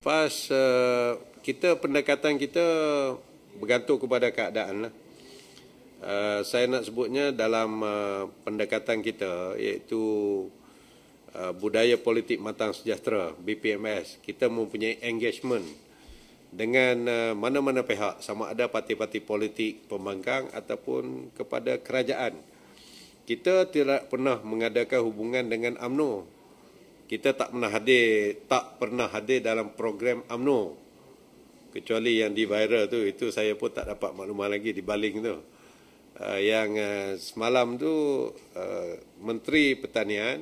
Lepas eh, kita pendekatan kita bergantung kepada keadaan lah. eh, saya nak sebutnya dalam eh, pendekatan kita iaitu budaya politik matang sejahtera BPMS kita mempunyai engagement dengan mana-mana uh, pihak sama ada parti-parti politik pembangkang ataupun kepada kerajaan kita tidak pernah mengadakan hubungan dengan AMNO kita tak pernah hadir tak pernah hadir dalam program AMNO kecuali yang di viral tu itu saya pun tak dapat maklumat lagi di baling tu uh, yang uh, semalam tu uh, menteri pertanian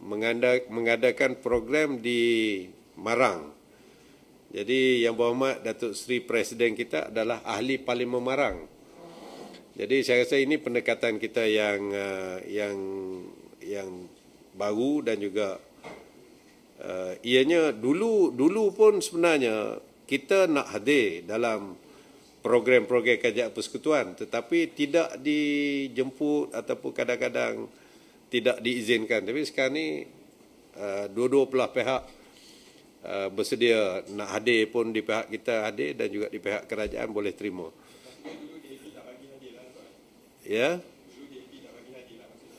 mengada mengadakan program di Marang jadi yang berhormat Datuk Seri Presiden kita adalah ahli parlimen Marang jadi saya rasa ini pendekatan kita yang uh, yang yang baru dan juga uh, ianya dulu dulu pun sebenarnya kita nak hadir dalam program-program kajian persekutuan tetapi tidak dijemput ataupun kadang-kadang tidak diizinkan tapi sekarang ni eh, dua-dua uh, belah pihak uh, bersedia nak hadir pun di pihak kita hadir dan juga di pihak kerajaan boleh terima ya yeah.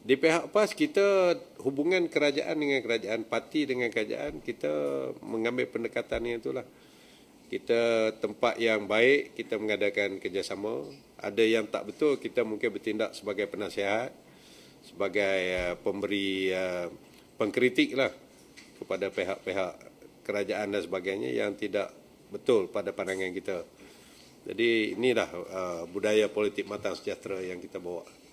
di pihak PAS kita hubungan kerajaan dengan kerajaan parti dengan kerajaan kita mengambil pendekatan yang itulah kita tempat yang baik kita mengadakan kerjasama ada yang tak betul kita mungkin bertindak sebagai penasihat sebagai uh, pemberi uh, pengkritik lah kepada pihak-pihak kerajaan dan sebagainya yang tidak betul pada pandangan kita jadi inilah uh, budaya politik matang sejahtera yang kita bawa